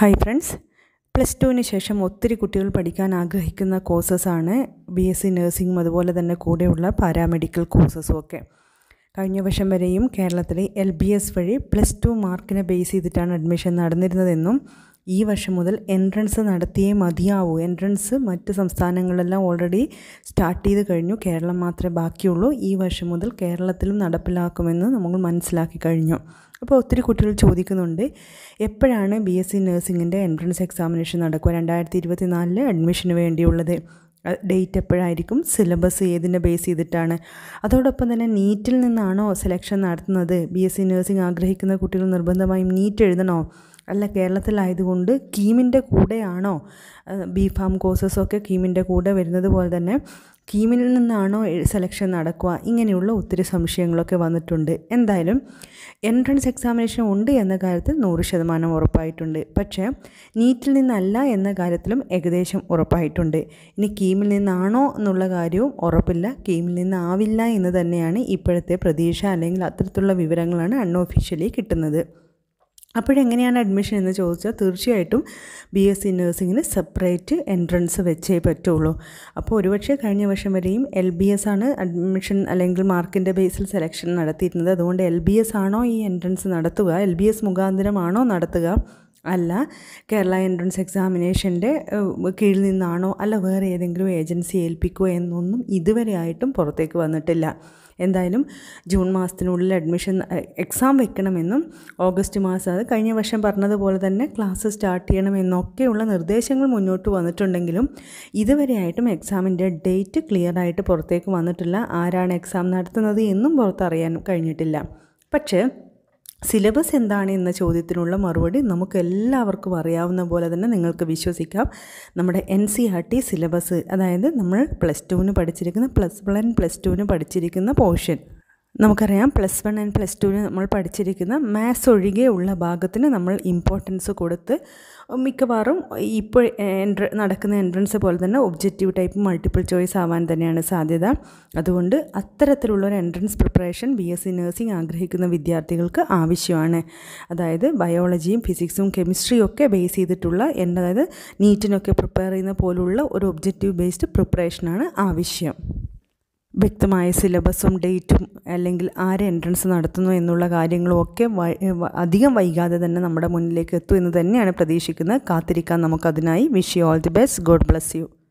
hi friends plus ടുവിന് ശേഷം ഒത്തിരി കുട്ടികൾ പഠിക്കാൻ ആഗ്രഹിക്കുന്ന കോഴ്സസാണ് ബി എസ് സി നഴ്സിംഗും അതുപോലെ തന്നെ കൂടെയുള്ള പാരാമെഡിക്കൽ കോഴ്സസും ഒക്കെ കഴിഞ്ഞ വർഷം വരെയും കേരളത്തിലെ എൽ ബി എസ് വഴി പ്ലസ് ടു മാർക്കിനെ ബേസ് ചെയ്തിട്ടാണ് അഡ്മിഷൻ നടന്നിരുന്നതെന്നും ഈ വർഷം മുതൽ എൻട്രൻസ് നടത്തിയേ മതിയാവൂ എൻട്രൻസ് മറ്റ് സംസ്ഥാനങ്ങളെല്ലാം ഓൾറെഡി സ്റ്റാർട്ട് ചെയ്ത് കഴിഞ്ഞു കേരളം മാത്രമേ ബാക്കിയുള്ളൂ ഈ വർഷം മുതൽ കേരളത്തിലും നടപ്പിലാക്കുമെന്ന് നമ്മൾ മനസ്സിലാക്കി കഴിഞ്ഞു അപ്പോൾ ഒത്തിരി കുട്ടികൾ ചോദിക്കുന്നുണ്ട് എപ്പോഴാണ് ബി എസ് സി നഴ്സിങ്ങിൻ്റെ എൻട്രൻസ് എക്സാമിനേഷൻ നടക്കുക രണ്ടായിരത്തി ഇരുപത്തി നാലില് അഡ്മിഷന് വേണ്ടിയുള്ളത് ഡേറ്റ് എപ്പോഴായിരിക്കും സിലബസ് ഏതിനെ ബേസ് ചെയ്തിട്ടാണ് അതോടൊപ്പം തന്നെ നീറ്റിൽ നിന്നാണോ സെലക്ഷൻ നടത്തുന്നത് ബി എസ് സി നഴ്സിംഗ് ആഗ്രഹിക്കുന്ന കുട്ടികൾ നിർബന്ധമായും നീറ്റ് എഴുതണോ അല്ല കേരളത്തിലായതുകൊണ്ട് കീമിൻ്റെ കൂടെയാണോ ബി ഫാം കോഴ്സസൊക്കെ കീമിൻ്റെ കൂടെ വരുന്നത് പോലെ തന്നെ കീമിൽ നിന്നാണോ സെലക്ഷൻ നടക്കുക ഇങ്ങനെയുള്ള ഒത്തിരി സംശയങ്ങളൊക്കെ വന്നിട്ടുണ്ട് എന്തായാലും എൻട്രൻസ് എക്സാമിനേഷൻ ഉണ്ട് എന്ന കാര്യത്തിൽ നൂറ് ശതമാനം ഉറപ്പായിട്ടുണ്ട് പക്ഷേ നീറ്റിൽ നിന്നല്ല എന്ന കാര്യത്തിലും ഏകദേശം ഉറപ്പായിട്ടുണ്ട് ഇനി കീമിൽ നിന്നാണോ എന്നുള്ള കാര്യവും ഉറപ്പില്ല കീമിൽ നിന്നാവില്ല എന്ന് തന്നെയാണ് ഇപ്പോഴത്തെ പ്രതീക്ഷ അല്ലെങ്കിൽ അത്തരത്തിലുള്ള വിവരങ്ങളാണ് അൺഒഫീഷ്യലി കിട്ടുന്നത് അപ്പോഴെങ്ങനെയാണ് അഡ്മിഷൻ എന്ന് ചോദിച്ചാൽ തീർച്ചയായിട്ടും ബി എസ് സി നഴ്സിങ്ങിന് സെപ്പറേറ്റ് എൻട്രൻസ് വെച്ചേ പറ്റുള്ളൂ അപ്പോൾ ഒരുപക്ഷെ കഴിഞ്ഞ വർഷം വരെയും എൽ ബി എസ് ആണ് അഡ്മിഷൻ അല്ലെങ്കിൽ മാർക്കിൻ്റെ ബേസിൽ സെലക്ഷൻ നടത്തിയിരുന്നത് അതുകൊണ്ട് എൽ ബി എസ് ആണോ ഈ എൻട്രൻസ് നടത്തുക എൽ ബി എസ് മുഖാന്തരമാണോ നടത്തുക അല്ല കേരള എൻട്രൻസ് എക്സാമിനേഷൻ്റെ കീഴിൽ നിന്നാണോ അല്ല വേറെ ഏതെങ്കിലും ഏജൻസി ഏൽപ്പിക്കുമോ എന്നൊന്നും ഇതുവരെ ആയിട്ടും പുറത്തേക്ക് വന്നിട്ടില്ല എന്തായാലും ജൂൺ മാസത്തിനുള്ളിൽ അഡ്മിഷൻ എക്സാം വെക്കണമെന്നും ഓഗസ്റ്റ് മാസം അത് കഴിഞ്ഞ വർഷം പറഞ്ഞതുപോലെ തന്നെ ക്ലാസ് സ്റ്റാർട്ട് ചെയ്യണമെന്നൊക്കെയുള്ള നിർദ്ദേശങ്ങൾ മുന്നോട്ട് വന്നിട്ടുണ്ടെങ്കിലും ഇതുവരെയായിട്ടും എക്സാമിൻ്റെ ഡേറ്റ് ക്ലിയർ ആയിട്ട് പുറത്തേക്ക് വന്നിട്ടില്ല ആരാണ് എക്സാം നടത്തുന്നത് എന്നും പുറത്തറിയാൻ കഴിഞ്ഞിട്ടില്ല പക്ഷേ സിലബസ് എന്താണ് എന്ന ചോദ്യത്തിനുള്ള മറുപടി നമുക്ക് എല്ലാവർക്കും അറിയാവുന്ന പോലെ തന്നെ നിങ്ങൾക്ക് വിശ്വസിക്കാം നമ്മുടെ N C R T syllabus അതായത് നമ്മൾ പ്ലസ് ടുവിന് പഠിച്ചിരിക്കുന്ന പ്ലസ് വൺ പ്ലസ് ടുവിന് പഠിച്ചിരിക്കുന്ന പോർഷൻ നമുക്കറിയാം പ്ലസ് വൺ ആൻഡ് പ്ലസ് ടുവിന് നമ്മൾ പഠിച്ചിരിക്കുന്ന മാത്സ് ഒഴികെയുള്ള ഭാഗത്തിന് നമ്മൾ ഇമ്പോർട്ടൻസ് കൊടുത്ത് മിക്കവാറും ഇപ്പോൾ എൻട്ര നടക്കുന്ന എൻട്രൻസ് പോലെ തന്നെ ഒബ്ജക്റ്റീവ് ടൈപ്പ് മൾട്ടിപ്പിൾ ചോയ്സ് ആവാൻ തന്നെയാണ് സാധ്യത അതുകൊണ്ട് അത്തരത്തിലുള്ള ഒരു entrance preparation B S C nursing ആഗ്രഹിക്കുന്ന വിദ്യാർത്ഥികൾക്ക് ആവശ്യമാണ് അതായത് ബയോളജിയും ഫിസിക്സും കെമിസ്ട്രിയും ഒക്കെ ബേസ് ചെയ്തിട്ടുള്ള എൻ്റെ അതായത് നീറ്റിനൊക്കെ പ്രിപ്പയർ ചെയ്യുന്ന പോലുള്ള ഒരു ഒബ്ജക്റ്റീവ് ബേസ്ഡ് പ്രിപ്പറേഷനാണ് ആവശ്യം വ്യക്തമായ സിലബസും ഡേറ്റും അല്ലെങ്കിൽ ആര് എൻട്രൻസ് നടത്തുന്നു എന്നുള്ള കാര്യങ്ങളും ഒക്കെ അധികം വൈകാതെ തന്നെ നമ്മുടെ മുന്നിലേക്ക് എത്തും എന്ന് തന്നെയാണ് പ്രതീക്ഷിക്കുന്നത് കാത്തിരിക്കാൻ നമുക്കതിനായി wish you all the best God bless U